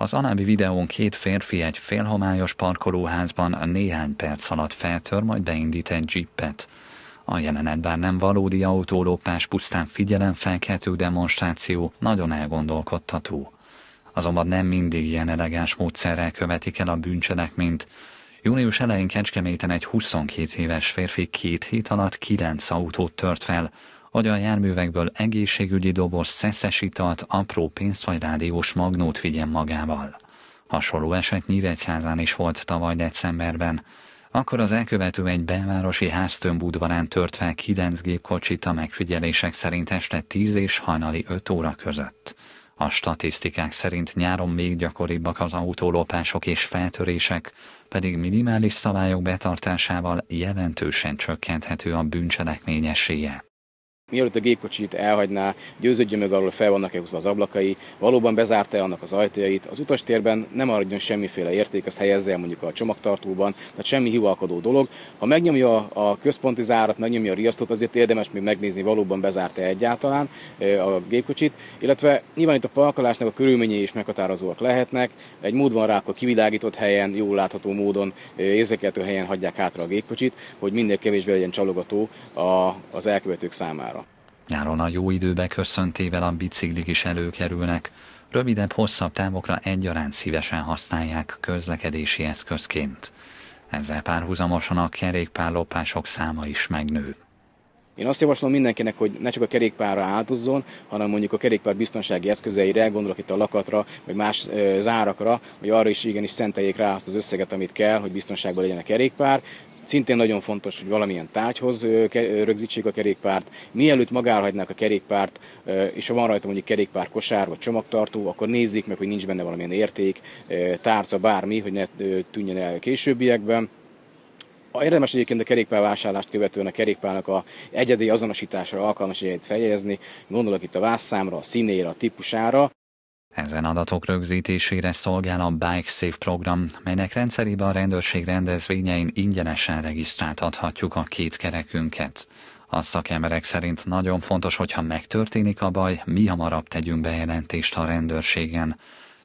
Az alábbi videón két férfi egy félhomályos parkolóházban néhány perc alatt feltör, majd beindít egy jippet. A jelenet bár nem valódi autólopás, pusztán figyelemfelkeltő demonstráció, nagyon elgondolkodtató. Azonban nem mindig ilyen elegáns módszerrel követik el a bűncselekményt. Június elején Kecskeméten egy 22 éves férfi két hét alatt kilenc autót tört fel, a járművekből egészségügyi doboz, szeszes italt, apró pénzt vagy rádiós magnót vigyen magával. Hasonló eset Nyíregyházán is volt tavaly decemberben. Akkor az elkövető egy belvárosi háztömbudvarán tört fel 9 gépkocsit a megfigyelések szerint este 10 és hajnali 5 óra között. A statisztikák szerint nyáron még gyakoribbak az autólopások és feltörések, pedig minimális szabályok betartásával jelentősen csökkenthető a bűncselekmény esélye. Mielőtt a gépkocsit elhagyná, győződjön meg arról, fel vannak-e húzva az ablakai, valóban bezárta-e annak az ajtajait, az utastérben nem maradjon semmiféle érték, azt helyezze el mondjuk a csomagtartóban, tehát semmi hivalkodó dolog. Ha megnyomja a központi zárat, megnyomja a riasztót, azért érdemes még megnézni, valóban bezárta-e egyáltalán eh, a gépkocsit, illetve nyilván itt a parkolásnak a körülményei is meghatározóak lehetnek. Egy mód van rá, akkor kivilágított helyen, jól látható módon, eh, érzékeltő helyen hagyják hátra a gépkocsit, hogy minél kevésbé legyen csalogató az elkövetők számára. Nyáron a jó időbe köszöntével a biciklik is előkerülnek, rövidebb, hosszabb távokra egyaránt szívesen használják közlekedési eszközként. Ezzel párhuzamosan a kerékpárlopások száma is megnő. Én azt javaslom mindenkinek, hogy ne csak a kerékpárra áldozzon, hanem mondjuk a kerékpár biztonsági eszközeire, gondolok itt a lakatra, vagy más zárakra, hogy arra is igenis szenteljék rá azt az összeget, amit kell, hogy biztonságban legyen a kerékpár. Szintén nagyon fontos, hogy valamilyen tárgyhoz rögzítsék a kerékpárt. Mielőtt magára hagynák a kerékpárt, és ha van rajta mondjuk kerékpár kosár vagy csomagtartó, akkor nézzék meg, hogy nincs benne valamilyen érték, tárca, bármi, hogy ne tűnjön el a későbbiekben a érdemes egyébként a kerékpárvásárlást követően a kerékpárnak a egyedi azonosításra alkalmas egyet fejezni, gondolok itt a vászszámra, a színére, a típusára. Ezen adatok rögzítésére szolgál a Bike Safe program, melynek rendszerében a rendőrség rendezvényein ingyenesen regisztráltathatjuk a két kerekünket. A szakemberek szerint nagyon fontos, hogyha megtörténik a baj, mi hamarabb tegyünk bejelentést a rendőrségen.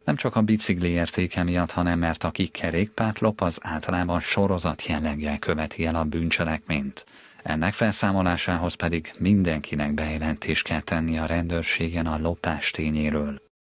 Nem csak a bicikli értéke miatt, hanem mert aki kerékpárt lop, az általában sorozat jelleggel követi el a bűncselekményt. Ennek felszámolásához pedig mindenkinek bejelentést kell tenni a rendőrségen a lopás tényéről.